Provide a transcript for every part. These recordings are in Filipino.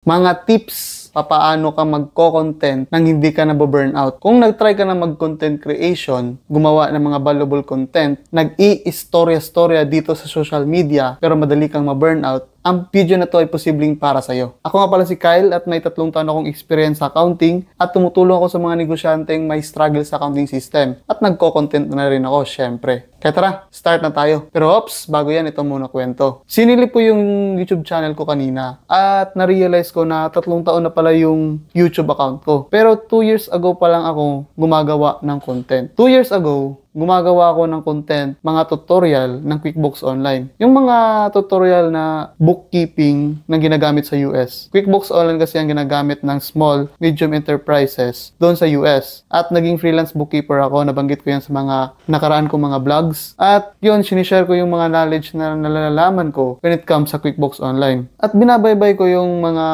Mga tips pa paano ka magko-content nang hindi ka na burn out. Kung nag-try ka na mag-content creation, gumawa ng mga valuable content, nag-i-istorya-storya dito sa social media pero madali kang ma burnout ang video na to ay posibleng para sa iyo. Ako nga pala si Kyle at may tatlong taon akong experience sa accounting at tumutulong ako sa mga negosyanteng may struggle sa accounting system at nagko-content na rin ako syempre. Kaya tara, start na tayo. Pero oops, bago yan, ito muna kwento. Sinili po yung YouTube channel ko kanina at na-realize ko na tatlong taon na pala yung YouTube account ko. Pero 2 years ago pa lang ako gumagawa ng content. 2 years ago, gumagawa ako ng content, mga tutorial ng QuickBooks Online. Yung mga tutorial na bookkeeping na ginagamit sa US. QuickBooks Online kasi ang ginagamit ng small, medium enterprises doon sa US. At naging freelance bookkeeper ako, nabanggit ko yan sa mga nakaraan kong mga vlogs. At yun, sinishare ko yung mga knowledge na nalalaman ko when it comes sa QuickBooks Online. At binabaybay ko yung mga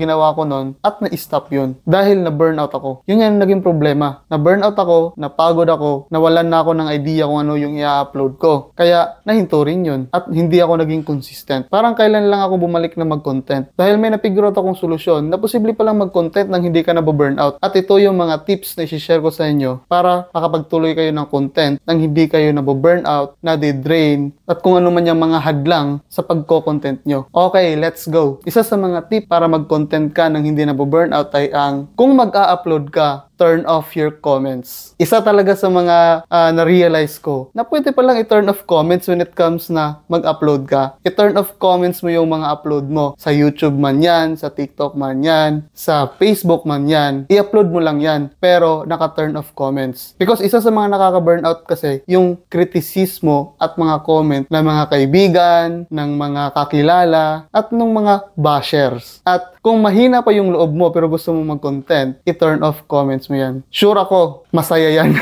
ginawa ko noon at na-stop yun dahil na-burnout ako. Yun yan naging problema. Na-burnout ako, napagod ako, nawalan na ako ng idea kung ano yung i-upload ko. Kaya nahinto rin yun at hindi ako naging consistent. Parang kailan lang ako bumalik na mag-content. Dahil may napigurot akong solusyon na posible palang mag-content nang hindi ka na burn out. At ito yung mga tips na isi-share ko sa inyo para makapagtuloy kayo ng content nang hindi kayo na burn out, na de-drain, at kung ano man yung mga hadlang sa pagko-content nyo. Okay, let's go. Isa sa mga tip para mag-content ka nang hindi na burn out ay ang kung mag-a-upload ka, turn off your comments. Isa talaga sa mga uh, na-realize ko na pwede palang i-turn off comments when it comes na mag-upload ka. I-turn off comments mo yung mga upload mo. Sa YouTube man yan, sa TikTok man yan, sa Facebook man yan. I-upload mo lang yan, pero naka-turn off comments. Because isa sa mga nakaka-burnout kasi, yung kritisismo at mga comment ng mga kaibigan, ng mga kakilala, at ng mga bashers. At kung mahina pa yung loob mo pero gusto mo mag-content, i-turn off comments mo yan. Sure ako, masaya yan.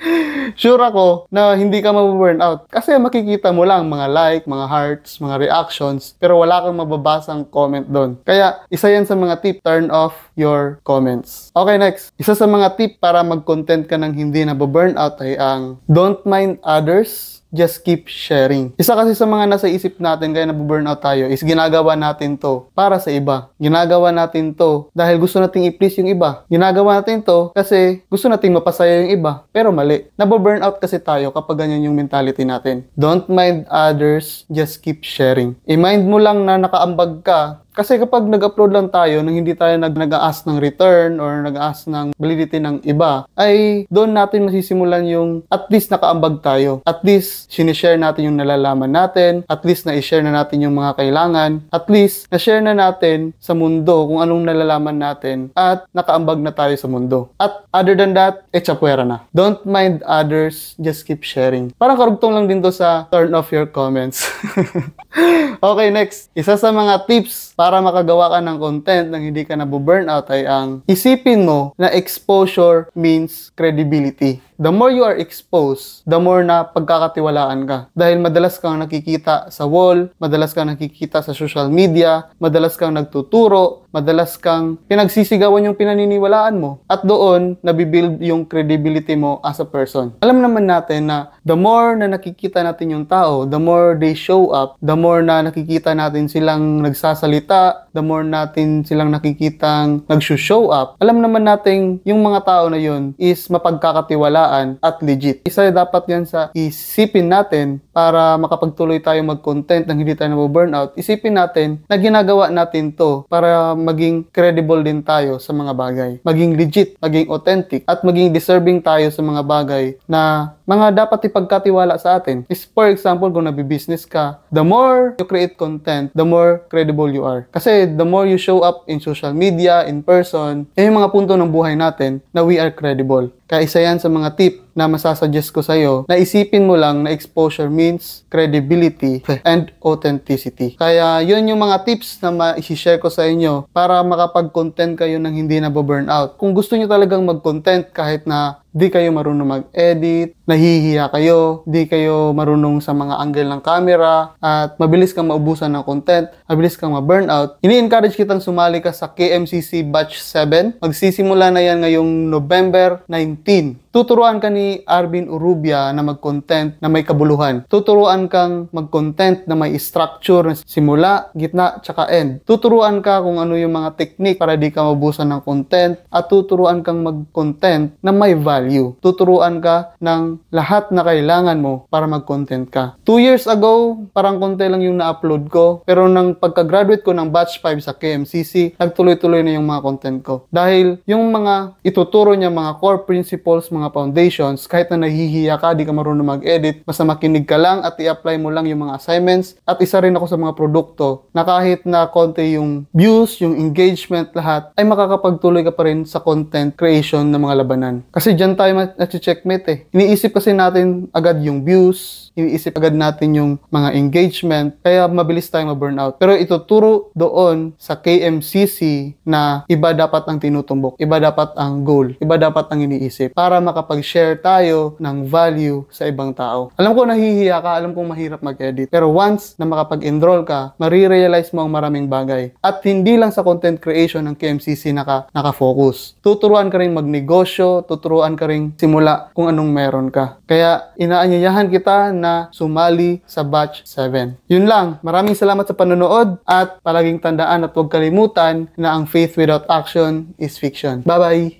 sure ako na hindi ka mabu-burn out. Kasi makikita mo lang mga like, mga hearts, mga reactions, pero wala kang mababasang comment doon. Kaya, isa yan sa mga tip, turn off your comments. Okay, next. Isa sa mga tip para mag-content ka ng hindi na burnout ay ang don't mind others just keep sharing. Isa kasi sa mga nasa isip natin kaya nabuburnout tayo is ginagawa natin to para sa iba. Ginagawa natin to dahil gusto nating i-please yung iba. Ginagawa natin to kasi gusto nating mapasaya yung iba. Pero mali. Nabuburnout kasi tayo kapag ganyan yung mentality natin. Don't mind others, just keep sharing. I-mind mo lang na nakaambag ka kasi kapag nag-upload lang tayo nang hindi tayo nag nag-ask ng return or nag-ask ng validity ng iba, ay doon natin masisimulan yung at least nakaambag tayo. At least sinishare natin yung nalalaman natin, at least na-share na natin yung mga kailangan, at least na-share na natin sa mundo kung anong nalalaman natin at nakaambag na tayo sa mundo. At other than that, etsapuera eh, na. Don't mind others, just keep sharing. Parang karugtong lang din to sa turn off your comments. okay, next. Isa sa mga tips para makagawa ka ng content nang hindi ka na burnout ay ang isipin mo na exposure means credibility the more you are exposed, the more na pagkakatiwalaan ka. Dahil madalas kang nakikita sa wall, madalas kang nakikita sa social media, madalas kang nagtuturo, madalas kang pinagsisigawan yung pinaniniwalaan mo. At doon, nabibuild yung credibility mo as a person. Alam naman natin na the more na nakikita natin yung tao, the more they show up, the more na nakikita natin silang nagsasalita, the more natin silang nakikitang nagsushow up, alam naman natin yung mga tao na yun is mapagkakatiwalaan at legit. Isa dapat yan sa isipin natin para makapagtuloy tayo mag-content nang hindi tayo na-burnout, isipin natin na ginagawa natin to para maging credible din tayo sa mga bagay. Maging legit, maging authentic, at maging deserving tayo sa mga bagay na mga dapat ipagkatiwala sa atin. Is for example, kung nabibusiness ka, the more you create content, the more credible you are. Kasi the more you show up in social media, in person, yun yung mga punto ng buhay natin na we are credible. Kaya isa yan sa mga tip na masasuggest ko sa'yo na isipin mo lang na exposure means credibility and authenticity. Kaya yun yung mga tips na ma-share ko sa inyo para makapag-content kayo ng hindi na burn out. Kung gusto nyo talagang mag-content kahit na di kayo marunong mag-edit, nahihiya kayo, di kayo marunong sa mga angle ng camera, at mabilis kang maubusan ng content, mabilis kang ma-burnout, ini-encourage kitang sumali ka sa KMCC Batch 7. Magsisimula na yan ngayong November 19. Tuturuan ka ni Arvin Urubia na mag-content na may kabuluhan. Tuturuan kang mag-content na may structure na simula, gitna, tsaka end. Tuturuan ka kung ano yung mga technique para di ka mabusan ng content at tuturuan kang mag-content na may value. Tuturuan ka ng lahat na kailangan mo para mag-content ka. Two years ago, parang konti lang yung na-upload ko pero nang pagka-graduate ko ng batch 5 sa KMCC, nagtuloy-tuloy na yung mga content ko. Dahil yung mga ituturo niya mga core principles, mga mga foundations, kahit na nahihiya ka, di ka marunong mag-edit, basta makinig ka lang at i-apply mo lang yung mga assignments. At isa rin ako sa mga produkto na kahit na konti yung views, yung engagement, lahat, ay makakapagtuloy ka pa rin sa content creation ng mga labanan. Kasi dyan tayo nati-checkmate eh. Iniisip kasi natin agad yung views, iniisip agad natin yung mga engagement, kaya mabilis tayong ma-burnout. Pero ituturo doon sa KMCC na iba dapat ang tinutumbok, iba dapat ang goal, iba dapat ang iniisip para makapag-share tayo ng value sa ibang tao. Alam ko nahihiya ka, alam kong mahirap mag-edit. Pero once na makapag-enroll ka, marirealize mo ang maraming bagay. At hindi lang sa content creation ng KMCC naka, naka-focus. Tuturuan ka rin magnegosyo, tuturuan ka rin simula kung anong meron ka. Kaya inaanyayahan kita na sumali sa batch 7. Yun lang. Maraming salamat sa panonood at palaging tandaan at huwag kalimutan na ang faith without action is fiction. Bye-bye!